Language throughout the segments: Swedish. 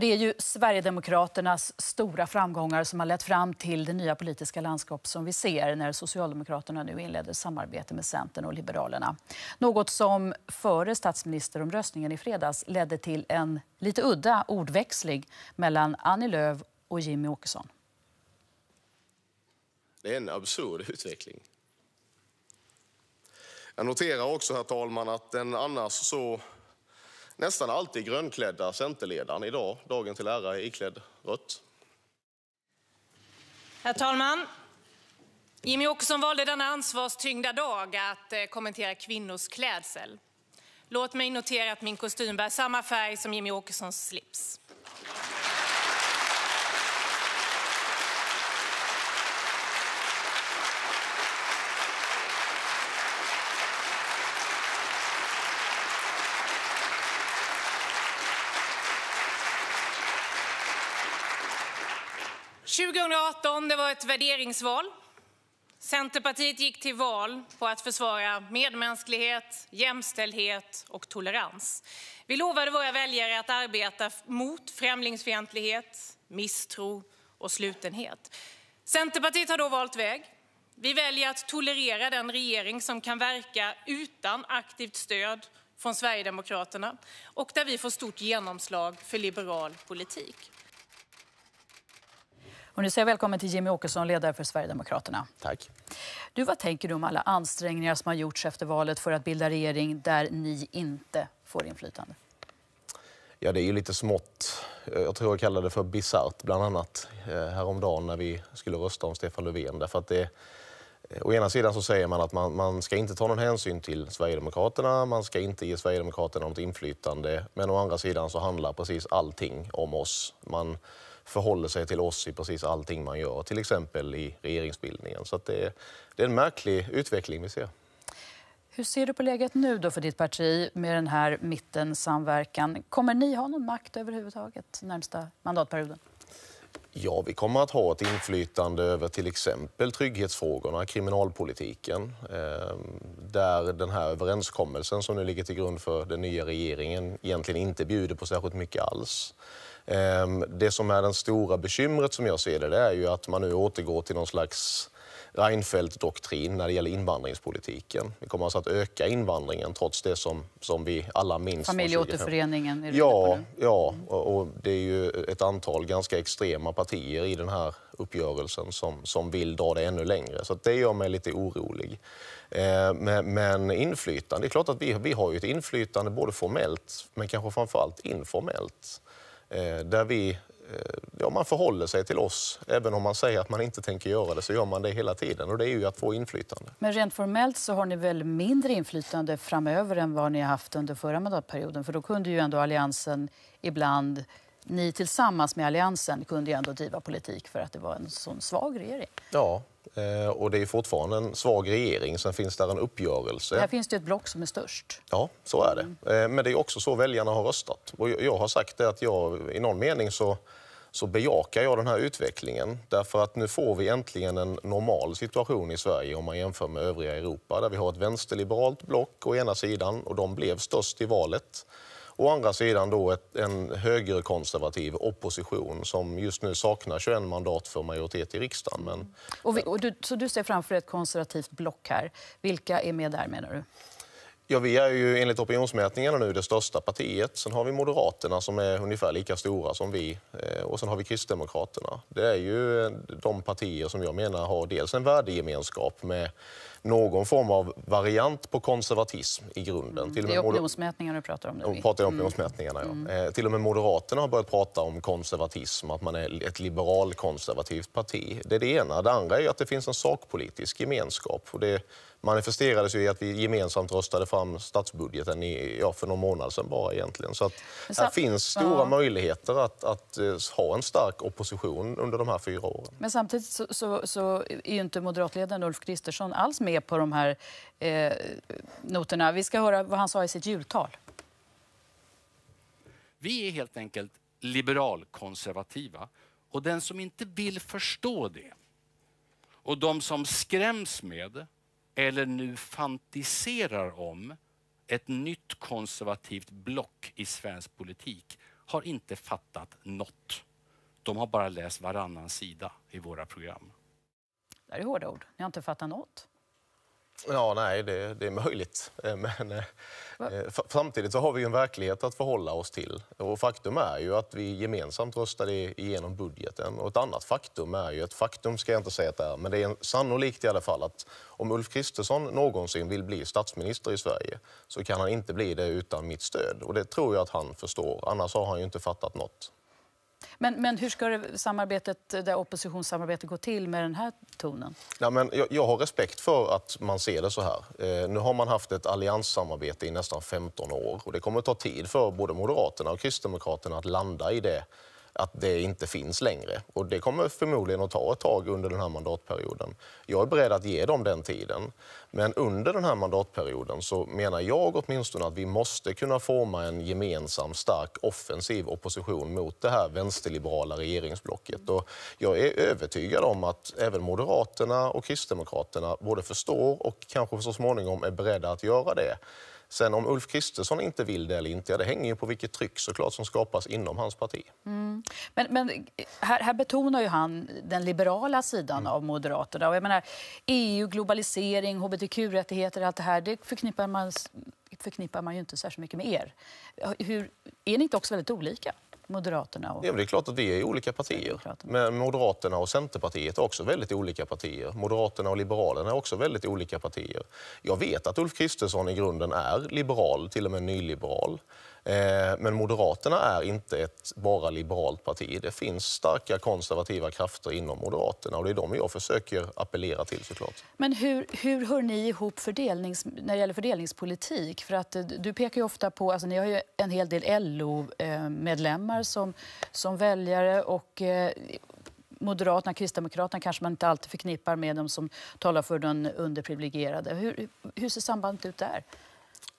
det är ju Sverigedemokraternas stora framgångar som har lett fram till det nya politiska landskap som vi ser när Socialdemokraterna nu inleder samarbete med Centern och Liberalerna. Något som före statsministeromröstningen i fredags ledde till en lite udda ordväxling mellan Annie Lööf och Jimmy Åkesson. Det är en absurd utveckling. Jag noterar också, herr talman, att den annars så nästan alltid grönklädda Centerledaren idag, dagen till ära, är iklädd rött. Herr talman! Jimmy Åkesson valde denna ansvarstyngda dag att eh, kommentera kvinnors klädsel. Låt mig notera att min kostym bär samma färg som Jimmy Åkessons slips. 2018 det var ett värderingsval. Centerpartiet gick till val på att försvara medmänsklighet, jämställdhet och tolerans. Vi lovade våra väljare att arbeta mot främlingsfientlighet, misstro och slutenhet. Centerpartiet har då valt väg. Vi väljer att tolerera den regering som kan verka utan aktivt stöd från Sverigedemokraterna och där vi får stort genomslag för liberal politik. Och nu säger jag välkommen till Jimmy Åkesson, ledare för Sverigedemokraterna. Tack. Du, vad tänker du om alla ansträngningar som har gjorts efter valet för att bilda regering där ni inte får inflytande? Ja, det är ju lite smått. Jag tror jag kallade det för bisarrt, bland annat eh, häromdagen när vi skulle rösta om Stefan Löfven. Därför att det, eh, å ena sidan så säger man att man, man ska inte ta någon hänsyn till Sverigedemokraterna, man ska inte ge Sverigedemokraterna något inflytande. Men å andra sidan så handlar precis allting om oss. Man förhåller sig till oss i precis allting man gör, till exempel i regeringsbildningen. Så det, det är en märklig utveckling vi ser. Hur ser du på läget nu då för ditt parti med den här mittensamverkan? Kommer ni ha någon makt överhuvudtaget närmsta mandatperioden? Ja, vi kommer att ha ett inflytande över till exempel trygghetsfrågorna, kriminalpolitiken, ehm, där den här överenskommelsen som nu ligger till grund för den nya regeringen egentligen inte bjuder på särskilt mycket alls. Ehm, det som är det stora bekymret som jag ser det, det är ju att man nu återgår till någon slags Reinfeldt-doktrin när det gäller invandringspolitiken. Vi kommer alltså att öka invandringen trots det som, som vi alla minns. Familjeåterföreningen? Är ja, ja och, och det är ju ett antal ganska extrema partier i den här uppgörelsen som, som vill dra det ännu längre. Så det gör mig lite orolig. Eh, men, men, inflytande, det är klart att vi, vi har ju ett inflytande både formellt men kanske framför allt informellt. Eh, där vi Eh, ja, man förhåller sig till oss. Även om man säger att man inte tänker göra det så gör man det hela tiden och det är ju att få inflytande. Men rent formellt så har ni väl mindre inflytande framöver än vad ni har haft under förra mandatperioden? För då kunde ju ändå alliansen ibland, ni tillsammans med alliansen kunde ju ändå driva politik för att det var en sån svag regering. Ja, Eh, och det är fortfarande en svag regering. Sen finns där en uppgörelse. Här finns det ett block som är störst. Ja, så är det. Mm. Eh, men det är också så väljarna har röstat. Och jag har sagt att jag i någon mening så, så bejakar jag den här utvecklingen. Därför att nu får vi äntligen en normal situation i Sverige om man jämför med övriga Europa. Där vi har ett vänsterliberalt block å ena sidan och de blev störst i valet. Å andra sidan då ett, en högerkonservativ opposition som just nu saknar 21 mandat för majoritet i riksdagen. Men... Och vi, och du, så du ser framför ett konservativt block här. Vilka är med där menar du? Ja, vi är ju enligt opinionsmätningarna nu det största partiet. Sen har vi Moderaterna som är ungefär lika stora som vi. Eh, och sen har vi Kristdemokraterna. Det är ju de partier som jag menar har dels en värdegemenskap med någon form av variant på konservatism i grunden. Till och med det är opinionsmätningar du pratar om nu. Jag om mm. opinionsmätningarna, mm. ja. Eh, till och med Moderaterna har börjat prata om konservatism, att man är ett liberalkonservativt parti. Det är det ena. Det andra är att det finns en sakpolitisk gemenskap. Och det manifesterades ju i att vi gemensamt röstade fram statsbudgeten i, ja, för någon månad sedan bara egentligen. Så att så, här finns stora ja. möjligheter att, att, eh, ha en stark opposition under de här fyra åren. Men samtidigt så, så, så är ju inte moderatledaren Ulf Kristersson alls med med på de här eh, noterna. Vi ska höra vad han sa i sitt jultal. Vi är helt enkelt liberalkonservativa. Och den som inte vill förstå det och de som skräms med eller nu fantiserar om ett nytt konservativt block i svensk politik har inte fattat nåt. De har bara läst varannan sida i våra program. Det är hårda ord. Ni har inte fattat nåt. Ja, nej, det, det är möjligt. Eh, men eh, eh, samtidigt så har vi en verklighet att förhålla oss till. Och faktum är ju att vi gemensamt röstade igenom budgeten. Och ett annat faktum är ju, ett faktum ska jag inte säga att det är, men det är sannolikt i alla fall att om Ulf Kristersson någonsin vill bli statsminister i Sverige så kan han inte bli det utan mitt stöd. Och det tror jag att han förstår, annars har han ju inte fattat något. Men, men hur ska det samarbetet, det oppositionssamarbetet gå till med den här tonen? Ja, men jag, jag har respekt för att man ser det så här. Eh, nu har man haft ett allianssamarbete i nästan 15 år och det kommer att ta tid för både Moderaterna och Kristdemokraterna att landa i det att det inte finns längre. Och det kommer förmodligen att ta ett tag under den här mandatperioden. Jag är beredd att ge dem den tiden. Men under den här mandatperioden så menar jag åtminstone att vi måste kunna forma en gemensam, stark, offensiv opposition mot det här vänsterliberala regeringsblocket. Och jag är övertygad om att även Moderaterna och Kristdemokraterna både förstår och kanske så småningom är beredda att göra det. Sen om Ulf Kristersson inte vill det eller inte, ja, det hänger ju på vilket tryck såklart som skapas inom hans parti. Mm. Men, men här, här, betonar ju han den liberala sidan mm. av Moderaterna. Och jag menar, EU, globalisering, hbtq-rättigheter, allt det här, det förknippar man, förknippar man ju inte särskilt mycket med er. Hur, är ni inte också väldigt olika? Moderaterna och... Ja, det är klart att vi är olika partier. Men Moderaterna och Centerpartiet är också väldigt olika partier. Moderaterna och Liberalerna är också väldigt olika partier. Jag vet att Ulf Kristersson i grunden är liberal, till och med nyliberal. Eh, men Moderaterna är inte ett bara liberalt parti. Det finns starka konservativa krafter inom Moderaterna och det är de jag försöker appellera till såklart. Men hur, hur hör ni ihop fördelnings, när det gäller fördelningspolitik? För att eh, du pekar ofta på, alltså ni har ju en hel del LO-medlemmar eh, som, som väljare och Moderaterna, Kristdemokraterna kanske man inte alltid förknippar med dem som talar för den underprivilegierade. Hur, hur ser sambandet ut där?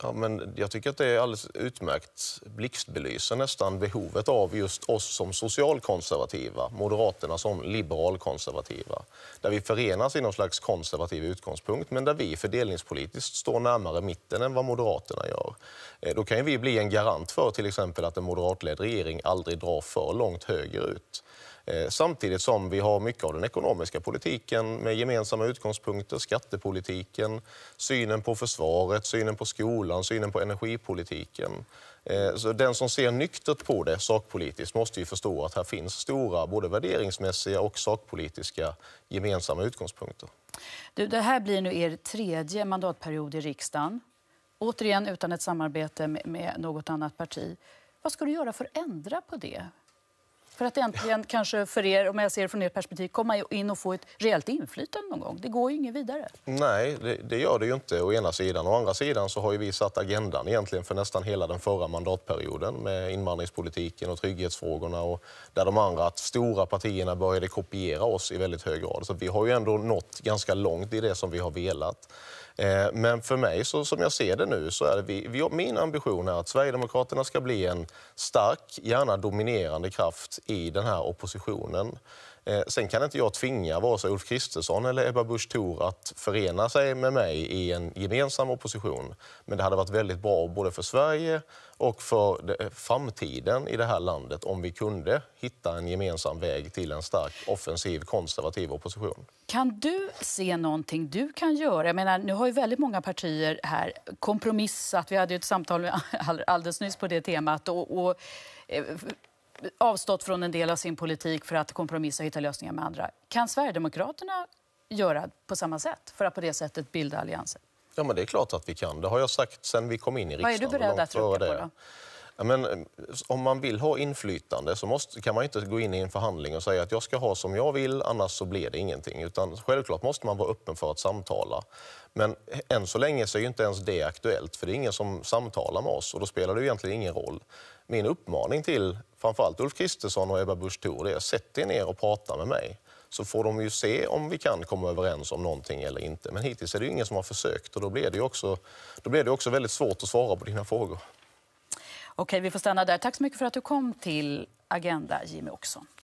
Ja, men jag tycker att det är alldeles utmärkt blixtbelyser nästan behovet av just oss som socialkonservativa, Moderaterna som liberalkonservativa. Där vi förenas i någon slags konservativ utgångspunkt men där vi fördelningspolitiskt står närmare mitten än vad Moderaterna gör. Eh, då kan vi bli en garant för till exempel att en moderatledd regering aldrig drar för långt högerut. Eh, samtidigt som vi har mycket av den ekonomiska politiken med gemensamma utgångspunkter, skattepolitiken, synen på försvaret, synen på skolan, synen på energipolitiken. Eh, så den som ser nyktert på det sakpolitiskt måste ju förstå att här finns stora både värderingsmässiga och sakpolitiska gemensamma utgångspunkter. Du, det här blir nu er tredje mandatperiod i riksdagen. Återigen utan ett samarbete med något annat parti. Vad ska du göra för att ändra på det? För att äntligen kanske för er, om jag ser det från ert perspektiv, komma in och få ett reellt inflytande någon gång. Det går ju inget vidare. Nej, det, det gör det ju inte å ena sidan. Å andra sidan så har vi satt agendan egentligen för nästan hela den förra mandatperioden med invandringspolitiken och trygghetsfrågorna och där de andra stora partierna började kopiera oss i väldigt hög grad. Så vi har ju ändå nått ganska långt i det som vi har velat. Eh, men för mig, så, som jag ser det nu, så är vi, vi, min ambition är att Sverigedemokraterna ska bli en stark, gärna dominerande kraft i den här oppositionen. Eh, sen kan inte jag tvinga vare sig Ulf Kristersson eller Ebba Busch Thor att förena sig med mig i en gemensam opposition. Men det hade varit väldigt bra både för Sverige och för eh, framtiden i det här landet om vi kunde hitta en gemensam väg till en stark offensiv konservativ opposition. Kan du se någonting du kan göra? Jag menar, nu har ju väldigt många partier här kompromissat. Vi hade ju ett samtal alldeles nyss på det temat. och, och eh, avstått från en del av sin politik för att kompromissa och hitta lösningar med andra. Kan Sverigedemokraterna göra på samma sätt för att på det sättet bilda allianser? Ja, men det är klart att vi kan. Det har jag sagt sen vi kom in i riksdagen. Vad är du beredd att rucka på då? Ja, men, eh, om man vill ha inflytande så måste, kan man inte gå in i en förhandling och säga att jag ska ha som jag vill, annars så blir det ingenting. Utan självklart måste man vara öppen för att samtala. Men än så länge så är inte ens det aktuellt, för det är ingen som samtalar med oss och då spelar det egentligen ingen roll. Min uppmaning till framförallt Ulf Kristersson och Ebba Busch Thor, det sätt er ner och prata med mig så får de ju se om vi kan komma överens om någonting eller inte. Men hittills är det ingen som har försökt och då blir det också, då blir det också väldigt svårt att svara på dina frågor. Okej, vi får stanna där. Tack så mycket för att du kom till Agenda, Jimmy Åkesson.